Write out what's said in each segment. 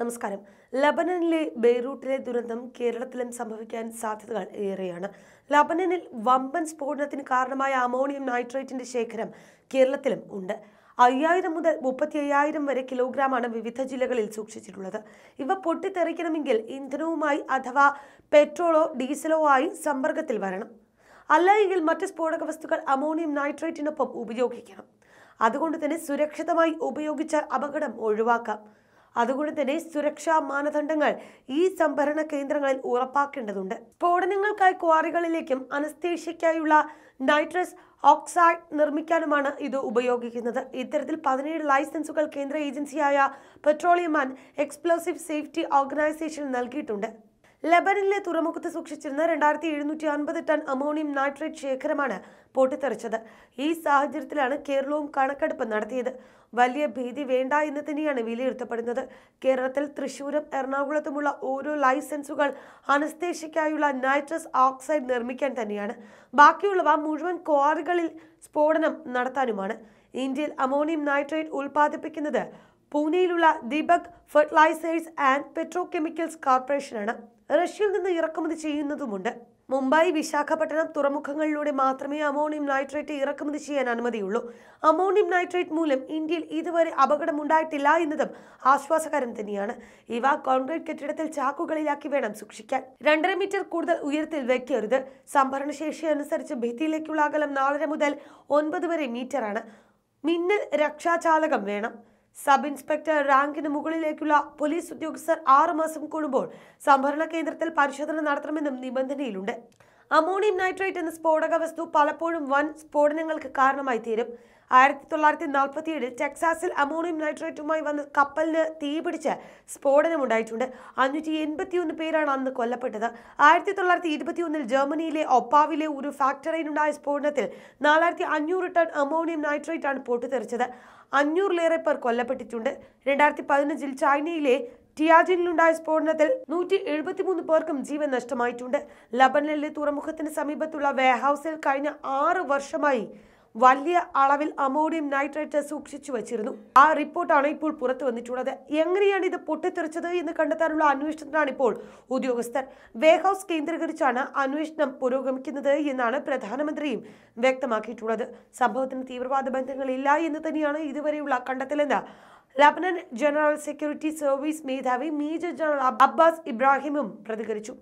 നമസ്കാരം ലബനനിലെ ബെയ്റൂട്ടിലെ ദുരന്തം കേരളത്തിലും സംഭവിക്കാൻ സാധ്യതകൾ ഏറെയാണ് ലബനനിൽ വമ്പൻ സ്ഫോടനത്തിന് കാരണമായ അമോണിയം നൈട്രേറ്റിന്റെ ശേഖരം കേരളത്തിലും ഉണ്ട് അയ്യായിരം മുതൽ മുപ്പത്തി അയ്യായിരം വരെ കിലോഗ്രാമാണ് വിവിധ ജില്ലകളിൽ സൂക്ഷിച്ചിട്ടുള്ളത് ഇവ പൊട്ടിത്തെറിക്കണമെങ്കിൽ ഇന്ധനവുമായി അഥവാ പെട്രോളോ ഡീസലോ ആയി സമ്പർക്കത്തിൽ വരണം അല്ലെങ്കിൽ മറ്റ് സ്ഫോടക വസ്തുക്കൾ അമോണിയം നൈട്രേറ്റിനൊപ്പം ഉപയോഗിക്കണം അതുകൊണ്ട് തന്നെ സുരക്ഷിതമായി ഉപയോഗിച്ചാൽ അപകടം ഒഴിവാക്കാം അതുകൊണ്ട് തന്നെ സുരക്ഷാ മാനദണ്ഡങ്ങൾ ഈ സംഭരണ കേന്ദ്രങ്ങളിൽ ഉറപ്പാക്കേണ്ടതുണ്ട് സ്ഫോടനങ്ങൾക്കായി ക്വാറികളിലേക്കും അനസ്തേഷ്യയ്ക്കായുള്ള നൈട്രസ് ഓക്സൈഡ് നിർമ്മിക്കാനുമാണ് ഇത് ഉപയോഗിക്കുന്നത് ഇത്തരത്തിൽ പതിനേഴ് ലൈസൻസുകൾ കേന്ദ്ര ഏജൻസിയായ petroleum and explosive safety organisation നൽകിയിട്ടുണ്ട് ലബനിലെ തുറമുഖത്ത് സൂക്ഷിച്ചിരുന്ന രണ്ടായിരത്തി എഴുന്നൂറ്റി അൻപത് ടൺ അമോണിയം നൈട്രേറ്റ് ശേഖരമാണ് പൊട്ടിത്തെറിച്ചത് ഈ സാഹചര്യത്തിലാണ് കേരളവും കണക്കെടുപ്പ് നടത്തിയത് വലിയ ഭീതി വേണ്ട എന്ന് തന്നെയാണ് വിലയിരുത്തപ്പെടുന്നത് കേരളത്തിൽ തൃശൂരും എറണാകുളത്തുമുള്ള ഓരോ ലൈസൻസുകൾ അനസ്തേഷ്യയ്ക്കായുള്ള നൈട്രസ് ഓക്സൈഡ് നിർമ്മിക്കാൻ തന്നെയാണ് ബാക്കിയുള്ളവ മുഴുവൻ ക്വാറികളിൽ സ്ഫോടനം നടത്താനുമാണ് ഇന്ത്യയിൽ അമോണിയം നൈട്രേറ്റ് ഉൽപ്പാദിപ്പിക്കുന്നത് പൂനെയിലുള്ള Deepak fertilisers and petrochemicals കോർപ്പറേഷനാണ് റഷ്യയിൽ നിന്ന് ഇറക്കുമതി ചെയ്യുന്നതുമുണ്ട് മുംബൈ വിശാഖപട്ടണം തുറമുഖങ്ങളിലൂടെ മാത്രമേ അമോണിയം നൈട്രേറ്റ് ഇറക്കുമതി ചെയ്യാൻ അനുമതിയുള്ളൂ അമോണിയം നൈട്രേറ്റ് മൂലം ഇന്ത്യയിൽ ഇതുവരെ അപകടമുണ്ടായിട്ടില്ല എന്നതും ആശ്വാസകരം തന്നെയാണ് ഇവ കോൺക്രീറ്റ് കെട്ടിടത്തിൽ ചാക്കുകളിലാക്കി വേണം സൂക്ഷിക്കാൻ രണ്ടര മീറ്റർ കൂടുതൽ ഉയരത്തിൽ വെക്കരുത് സംഭരണശേഷി അനുസരിച്ച് ഭിത്തിയിലേക്കുള്ള അകലം നാലര മുതൽ ഒൻപത് വരെ മീറ്ററാണ് മിന്നൽ രക്ഷാചാലകം വേണം സബ് ഇൻസ്പെക്ടർ റാങ്കിന് മുകളിലേക്കുള്ള പോലീസ് ഉദ്യോഗസ്ഥർ മാസം കൂടുമ്പോൾ സംഭരണ കേന്ദ്രത്തിൽ പരിശോധന നടത്തണമെന്നും നിബന്ധനയിലുണ്ട് അമോണിയം നൈട്രേറ്റ് എന്ന സ്ഫോടക വസ്തു പലപ്പോഴും വൻ സ്ഫോടനങ്ങൾക്ക് കാരണമായി തീരും ആയിരത്തി തൊള്ളായിരത്തി നാൽപ്പത്തി ഏഴിൽ ടെക്സാസിൽ അമോണിയം നൈട്രേറ്റുമായി വന്ന കപ്പലിന് തീപിടിച്ച് സ്ഫോടനമുണ്ടായിട്ടുണ്ട് അഞ്ഞൂറ്റി എൺപത്തി ഒന്ന് പേരാണ് അന്ന് കൊല്ലപ്പെട്ടത് ആയിരത്തി തൊള്ളായിരത്തി ഇരുപത്തിയൊന്നിൽ ജർമ്മനിയിലെ ഒപ്പാവിലെ ഒരു ഫാക്ടറിയിലുണ്ടായ സ്ഫോടനത്തിൽ നാലായിരത്തി അഞ്ഞൂറ് ടൺ അമോണിയം നൈട്രേറ്റ് ആണ് പൊട്ടിത്തെറിച്ചത് അഞ്ഞൂറിലേറെ പേർ കൊല്ലപ്പെട്ടിട്ടുണ്ട് രണ്ടായിരത്തി പതിനഞ്ചിൽ ചൈനയിലെ ടിയാജിനിലുണ്ടായ സ്ഫോടനത്തിൽ നൂറ്റി എഴുപത്തിമൂന്ന് പേർക്കും ജീവൻ നഷ്ടമായിട്ടുണ്ട് ലബനനിലെ തുറമുഖത്തിന് സമീപത്തുള്ള വെയർഹൌസിൽ കഴിഞ്ഞ ആറ് വർഷമായി വലിയ അളവിൽ അമോണിയം നൈട്രേറ്റ് സൂക്ഷിച്ചു വച്ചിരുന്നു ആ റിപ്പോർട്ടാണ് ഇപ്പോൾ പുറത്തു വന്നിട്ടുള്ളത് എങ്ങനെയാണ് ഇത് പൊട്ടിത്തെറിച്ചത് എന്ന് കണ്ടെത്താനുള്ള അന്വേഷണത്തിലാണ് ഇപ്പോൾ ഉദ്യോഗസ്ഥർ വേർഹൌസ് കേന്ദ്രീകരിച്ചാണ് അന്വേഷണം പുരോഗമിക്കുന്നത് എന്നാണ് പ്രധാനമന്ത്രിയും വ്യക്തമാക്കിയിട്ടുള്ളത് സംഭവത്തിന് തീവ്രവാദ ബന്ധങ്ങളില്ല എന്ന് തന്നെയാണ് ഇതുവരെയുള്ള കണ്ടെത്തലെന്ന് ലബനൻ ജനറൽ സെക്യൂരിറ്റി സർവീസ് മേധാവി മേജർ ജനറൽ അബ്ബാസ് ഇബ്രാഹിമും പ്രതികരിച്ചു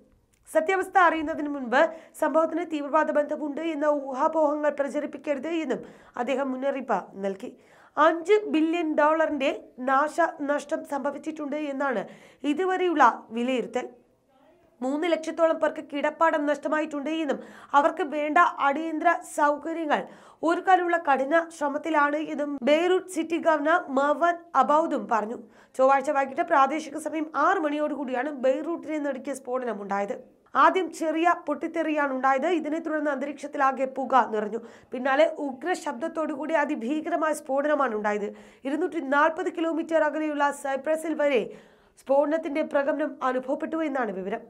സത്യാവസ്ഥ അറിയുന്നതിന് മുൻപ് സംഭവത്തിന് തീവ്രവാദ ബന്ധമുണ്ട് എന്ന ഊഹാപോഹങ്ങൾ പ്രചരിപ്പിക്കരുത് എന്നും അദ്ദേഹം മുന്നറിയിപ്പ് നൽകി അഞ്ച് ബില്യൺ ഡോളറിന്റെ നാശനഷ്ടം നഷ്ടം സംഭവിച്ചിട്ടുണ്ട് എന്നാണ് ഇതുവരെയുള്ള വിലയിരുത്തൽ മൂന്ന് ലക്ഷത്തോളം പേർക്ക് കിടപ്പാടം നഷ്ടമായിട്ടുണ്ട് എന്നും അവർക്ക് വേണ്ട അടിയന്തര സൗകര്യങ്ങൾ ഒരുക്കാനുള്ള കഠിന ശ്രമത്തിലാണ് എന്നും ബെയ്റൂട്ട് സിറ്റി ഗവർണർ മവൻ അബൌദും പറഞ്ഞു ചൊവ്വാഴ്ച വൈകിട്ട് പ്രാദേശിക സമയം ആറ് മണിയോടുകൂടിയാണ് ബെയ്റൂട്ടിനെ നടുക്കിയ സ്ഫോടനം ഉണ്ടായത് ആദ്യം ചെറിയ പൊട്ടിത്തെറിയാണ് ഉണ്ടായത് ഇതിനെ തുടർന്ന് അന്തരീക്ഷത്തിലാകെ പുക നിറഞ്ഞു പിന്നാലെ ഉഗ്ര ശബ്ദത്തോടുകൂടി അതിഭീകരമായ സ്ഫോടനമാണ് ഉണ്ടായത് ഇരുന്നൂറ്റി നാൽപ്പത് കിലോമീറ്റർ അകലെയുള്ള സൈപ്രസിൽ വരെ സ്ഫോടനത്തിന്റെ പ്രകമ്പനം അനുഭവപ്പെട്ടു എന്നാണ് വിവരം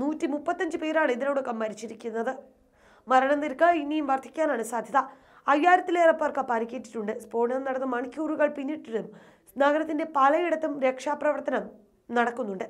നൂറ്റി മുപ്പത്തഞ്ച് പേരാണ് ഇതിനോടൊപ്പം മരിച്ചിരിക്കുന്നത് മരണനിരക്ക് ഇനിയും വർദ്ധിക്കാനാണ് സാധ്യത അയ്യായിരത്തിലേറെ പേർക്ക് പരിക്കേറ്റിട്ടുണ്ട് സ്ഫോടനം നടന്ന മണിക്കൂറുകൾ പിന്നിട്ടിട്ടും നഗരത്തിന്റെ പലയിടത്തും രക്ഷാപ്രവർത്തനം നടക്കുന്നുണ്ട്